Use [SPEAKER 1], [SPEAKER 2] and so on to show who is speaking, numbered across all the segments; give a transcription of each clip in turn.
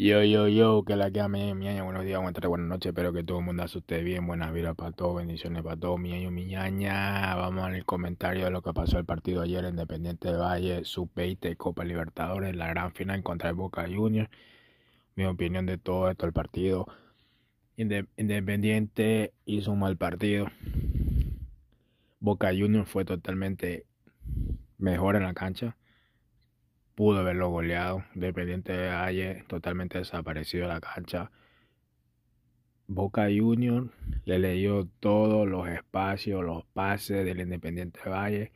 [SPEAKER 1] Yo, yo, yo, que la que mi miñaña, buenos días, buenas noches, espero que todo el mundo asuste bien, buenas vidas para todos, bendiciones para todos, miñaño, miñaña, vamos al comentario de lo que pasó el partido ayer, Independiente de Valle, Sub-20, Copa Libertadores, la gran final contra el Boca Juniors, mi opinión de todo esto, el partido, Independiente hizo un mal partido, Boca Juniors fue totalmente mejor en la cancha, pudo haberlo goleado. Dependiente Valle, totalmente desaparecido de la cancha. Boca Junior le leyó todos los espacios, los pases del Independiente Valle.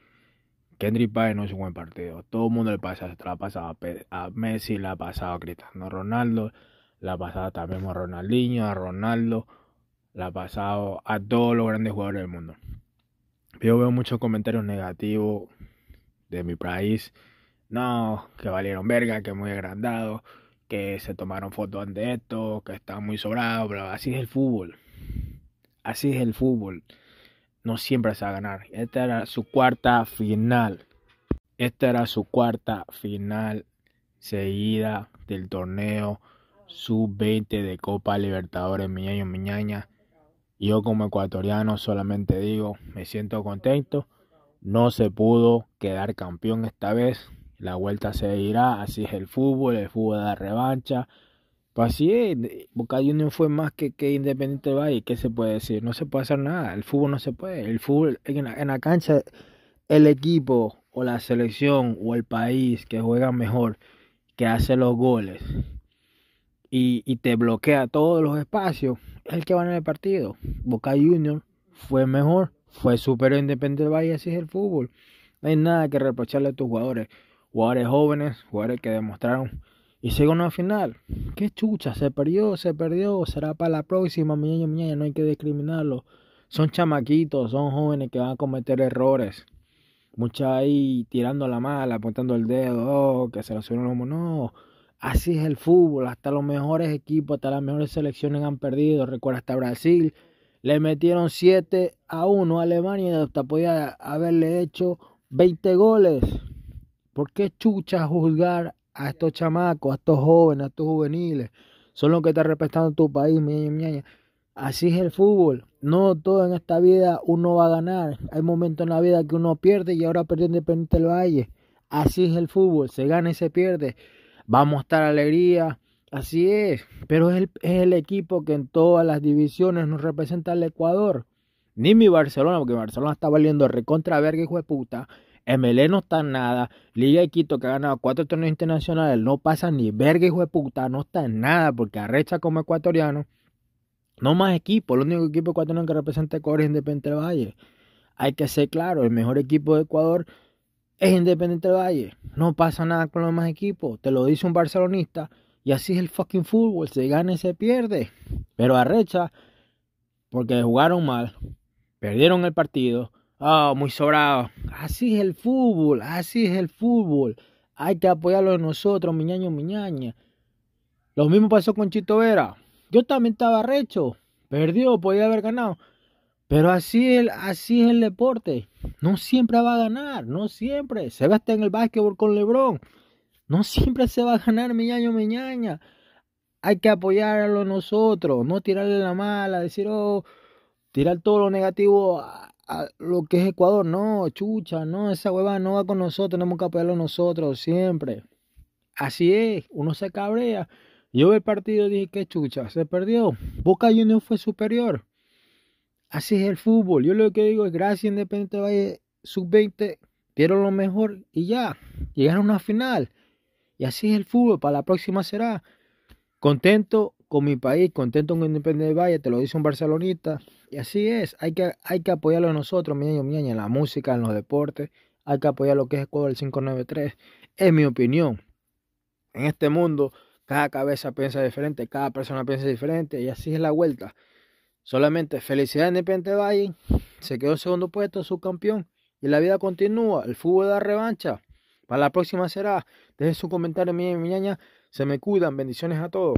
[SPEAKER 1] Kendrick Páez no es un buen partido. Todo el mundo le pasa, ha pasado a Messi, le ha pasado a Cristiano Ronaldo, le ha pasado también a Ronaldinho, a Ronaldo, la ha pasado a todos los grandes jugadores del mundo. Yo veo muchos comentarios negativos de mi país no, que valieron verga, que muy agrandado que se tomaron fotos ante esto, que está muy sobrado, así es el fútbol. Así es el fútbol. No siempre se va a ganar. Esta era su cuarta final. Esta era su cuarta final seguida del torneo sub-20 de Copa Libertadores Miñaña. Yo como ecuatoriano solamente digo, me siento contento. No se pudo quedar campeón esta vez, la vuelta se irá, así es el fútbol, el fútbol da revancha. Pues así es, Boca Juniors fue más que, que Independiente Valle,
[SPEAKER 2] ¿qué se puede decir? No se puede hacer nada, el fútbol no se puede. El fútbol en la, cancha, el equipo o la selección o el país que juega mejor, que hace los goles y, te bloquea todos los espacios, es el que va en el partido. Boca Juniors fue mejor, fue superior Independiente Valle, así es el fútbol. No hay nada que reprocharle a tus jugadores jugadores jóvenes, jugadores que demostraron y llegó al final. Qué chucha, se perdió, se perdió, será para la próxima, mi niña no hay que discriminarlo. Son chamaquitos, son jóvenes que van a cometer errores. Mucha ahí tirando la mala, apuntando el dedo, oh, que se lo subieron los No, así es el fútbol. Hasta los mejores equipos, hasta las mejores selecciones han perdido. Recuerda hasta Brasil. Le metieron 7 a 1 a Alemania y hasta podía haberle hecho 20 goles. ¿Por qué chucha juzgar a estos chamacos, a estos jóvenes, a estos juveniles? Son los que están respetando tu país, mi mía. Así es el fútbol. No todo en esta vida uno va a ganar. Hay momentos en la vida que uno pierde y ahora perdió Independiente del Valle. Así es el fútbol. Se gana y se pierde. Vamos a estar alegría. Así es. Pero es el, el equipo que en todas las divisiones nos representa el Ecuador. Ni mi Barcelona, porque Barcelona está valiendo recontra verga, hijo de puta. MLE no está en nada. Liga de Quito, que ha ganado cuatro torneos internacionales, no pasa ni verga, hijo de puta, no está en nada, porque arrecha como ecuatoriano. No más equipo, el único equipo ecuatoriano que representa Ecuador es Independiente Valle. Hay que ser claro, el mejor equipo de Ecuador es Independiente del Valle. No pasa nada con los demás equipos, te lo dice un barcelonista. Y así es el fucking fútbol, se gana y se pierde. Pero arrecha, porque jugaron mal, perdieron el partido, ah, muy sobrado, Así es el fútbol, así es el fútbol. Hay que apoyarlo nosotros, miñaño, miñaña. Lo mismo pasó con Chito Vera. Yo también estaba recho, perdió, podía haber ganado. Pero así es, el, así es el deporte. No siempre va a ganar, no siempre. Se va a en el básquetbol con Lebron. No siempre se va a ganar, miñaño, miñaña. Hay que apoyarlo nosotros, no tirarle la mala, decir, oh, tirar todo lo negativo lo que es Ecuador. No, chucha, no, esa hueva no va con nosotros, tenemos que apoyarlo nosotros siempre. Así es, uno se cabrea. Yo vi el partido dije, qué chucha, se perdió. Boca Junior fue superior. Así es el fútbol. Yo lo que digo es gracias Independiente Valle Sub-20 dieron lo mejor y ya, llegaron a una final. Y así es el fútbol, para la próxima será. Contento con mi país, contento con Independiente Valle, te lo dice un barcelonista. Y así es, hay que, hay que apoyarlo a nosotros, mi niño, en la música, en los deportes, hay que apoyar lo que es Ecuador 593. Es mi opinión. En este mundo, cada cabeza piensa diferente, cada persona piensa diferente, y así es la vuelta. Solamente felicidad Independiente Valle, se quedó en segundo puesto, subcampeón, y la vida continúa, el fútbol da revancha. Para la próxima será. Dejen su comentario, mi, mi niña. Se me
[SPEAKER 1] cuidan. Bendiciones a todos.